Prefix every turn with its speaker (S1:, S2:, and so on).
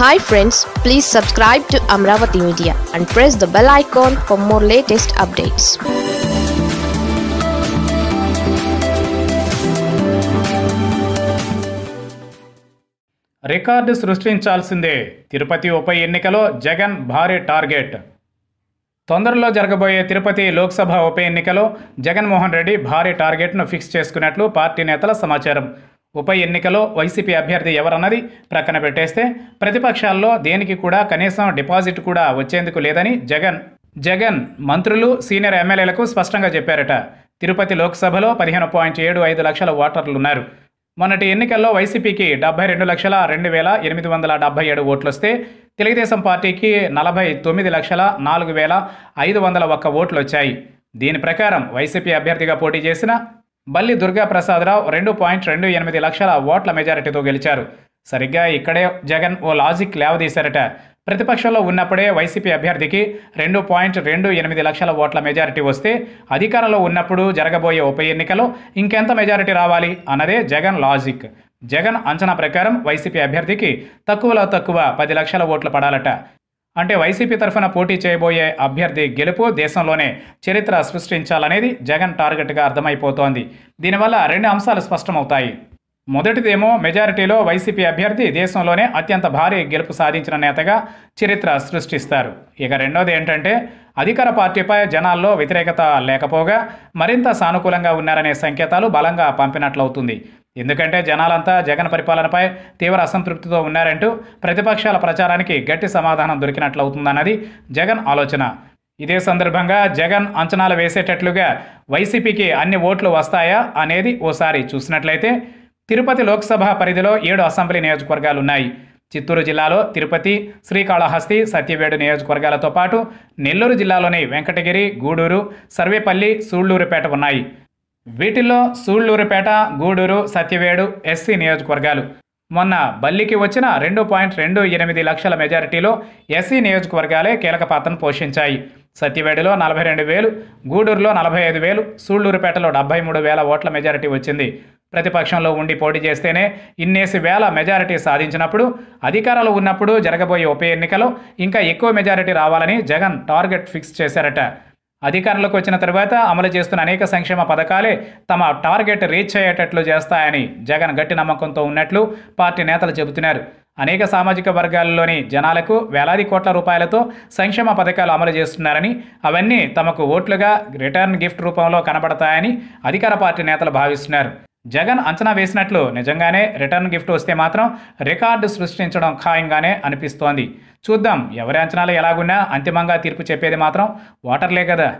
S1: hi friends please subscribe to Amaravati media and press the bell icon for more latest updates record సృష్టించాల్సిందే తిరుపతి ఉప ఎన్నికలో జగన్ భారీ target తొందరలో జరగబోయే తిరుపతి లోక్సభ ఉప ఎన్నికలో జగన్మోహన్ రెడ్డి భారీ టార్గెట్ను ఫిక్స్ చేసుకున్నట్లు పార్టీ నేతల సమాచారం ఉప ఎన్నికలో వైసీపీ అభ్యర్థి ఎవరన్నది ప్రక్కన పెట్టేస్తే ప్రతిపక్షాల్లో దేనికి కూడా కనీసం డిపాజిట్ కూడా వచ్చేందుకు లేదని జగన్ జగన్ మంత్రులు సీనియర్ ఎమ్మెల్యేలకు స్పష్టంగా చెప్పారట తిరుపతి లోక్సభలో పదిహేను పాయింట్ ఏడు ఐదు లక్షల ఓటర్లున్నారు మొన్నటి ఎన్నికల్లో వైసీపీకి డెబ్బై రెండు లక్షల రెండు వేల ఎనిమిది వందల డెబ్బై ఏడు ఓట్లు వస్తే తెలుగుదేశం పార్టీకి నలభై తొమ్మిది లక్షల నాలుగు వేల ఐదు వందల ఒక్క ఓట్లు వచ్చాయి దీని ప్రకారం వైసీపీ అభ్యర్థిగా పోటీ చేసిన బల్లి దుర్గాప్రసాదరావు రెండు పాయింట్ రెండు ఎనిమిది లక్షల ఓట్ల మెజారిటీతో గెలిచారు సరిగ్గా ఇక్కడే జగన్ ఓ లాజిక్ లేవదీశారట ప్రతిపక్షంలో ఉన్నప్పుడే వైసీపీ అభ్యర్థికి రెండు పాయింట్ రెండు ఎనిమిది లక్షల ఓట్ల మెజారిటీ వస్తే అధికారంలో ఉన్నప్పుడు జరగబోయే ఉప ఎన్నికలో ఇంకెంత మెజారిటీ రావాలి అన్నదే జగన్ లాజిక్ జగన్ అంచనా ప్రకారం వైసీపీ అభ్యర్థికి తక్కువలో తక్కువ పది లక్షల ఓట్లు పడాలట అంటే వైసీపీ తరఫున పోటీ చేయబోయే అభ్యర్థి గెలుపు దేశంలోనే చరిత్ర సృష్టించాలనేది జగన్ టార్గెట్గా అర్థమైపోతోంది దీనివల్ల రెండు అంశాలు స్పష్టమవుతాయి మొదటిదేమో మెజారిటీలో వైసీపీ అభ్యర్థి దేశంలోనే అత్యంత భారీ గెలుపు సాధించిన నేతగా చరిత్ర సృష్టిస్తారు ఇక రెండోది ఏంటంటే అధికార పార్టీపై జనాల్లో వ్యతిరేకత లేకపోగా మరింత సానుకూలంగా ఉన్నారనే సంకేతాలు బలంగా పంపినట్లవుతుంది ఎందుకంటే జనాలంతా జగన్ పరిపాలనపై తీవ్ర అసంతృప్తితో ఉన్నారంటూ ప్రతిపక్షాల ప్రచారానికి గట్టి సమాధానం దొరికినట్లు అవుతుందన్నది జగన్ ఆలోచన ఇదే సందర్భంగా జగన్ అంచనాలు వేసేటట్లుగా వైసీపీకి అన్ని ఓట్లు వస్తాయా అనేది ఓసారి చూసినట్లయితే తిరుపతి లోక్సభ పరిధిలో ఏడు అసెంబ్లీ నియోజకవర్గాలున్నాయి చిత్తూరు జిల్లాలో తిరుపతి శ్రీకాళహస్తి సత్యవేడు నియోజకవర్గాలతో పాటు నెల్లూరు జిల్లాలోని వెంకటగిరి గూడూరు సర్వేపల్లి సూళ్లూరుపేట ఉన్నాయి వీటిల్లో సూళ్లూరుపేట గూడూరు సత్యవేడు ఎస్సీ నియోజకవర్గాలు మొన్న బల్లికి వచ్చిన రెండు పాయింట్ రెండు ఎనిమిది లక్షల మెజారిటీలో ఎస్సీ నియోజకవర్గాలే కీలక పాత్రను పోషించాయి సత్యవేడిలో నలభై రెండు వేలు గూడూరులో నలభై ఐదు వేలు సూళ్లూరుపేటలో డెబ్బై మూడు వేల ఓట్ల మెజారిటీ వచ్చింది ప్రతిపక్షంలో ఉండి పోటీ చేస్తేనే ఇన్నేసి వేల మెజారిటీ సాధించినప్పుడు అధికారాలు ఉన్నప్పుడు జరగబోయే ఉప ఎన్నికలో ఇంకా ఎక్కువ మెజారిటీ రావాలని జగన్ టార్గెట్ ఫిక్స్ చేశారట అధికారంలోకి వచ్చిన తర్వాత అమలు చేస్తున్న అనేక సంక్షేమ పథకాలే తమ టార్గెట్ రీచ్ అయ్యేటట్లు చేస్తాయని జగన్ గట్టి నమ్మకంతో ఉన్నట్లు పార్టీ నేతలు చెబుతున్నారు అనేక సామాజిక వర్గాల్లోని జనాలకు వేలాది కోట్ల రూపాయలతో సంక్షేమ పథకాలు అమలు చేస్తున్నారని అవన్నీ తమకు ఓట్లుగా రిటర్న్ గిఫ్ట్ రూపంలో కనబడతాయని అధికార పార్టీ నేతలు భావిస్తున్నారు జగన్ అంచనా వేసినట్లు నిజంగానే రిటర్న్ గిఫ్ట్ వస్తే మాత్రం రికార్డు సృష్టించడం ఖాయంగానే అనిపిస్తోంది చూద్దాం ఎవరి అంచనాలు ఎలాగున్నా అంతిమంగా తీర్పు చెప్పేది మాత్రం ఓటర్లే కదా